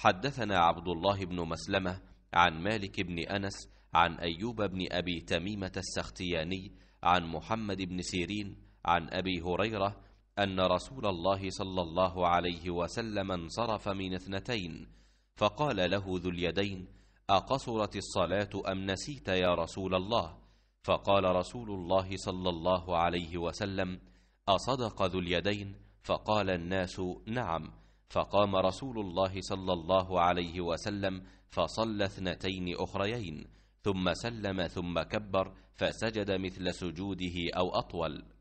حدثنا عبد الله بن مسلمة عن مالك بن أنس عن أيوب بن أبي تميمة السختياني عن محمد بن سيرين عن أبي هريرة أن رسول الله صلى الله عليه وسلم انصرف من اثنتين فقال له ذو اليدين أقصرت الصلاة أم نسيت يا رسول الله فقال رسول الله صلى الله عليه وسلم أصدق ذو اليدين فقال الناس نعم فقام رسول الله صلى الله عليه وسلم فصلى اثنتين اخريين ثم سلم ثم كبر فسجد مثل سجوده او اطول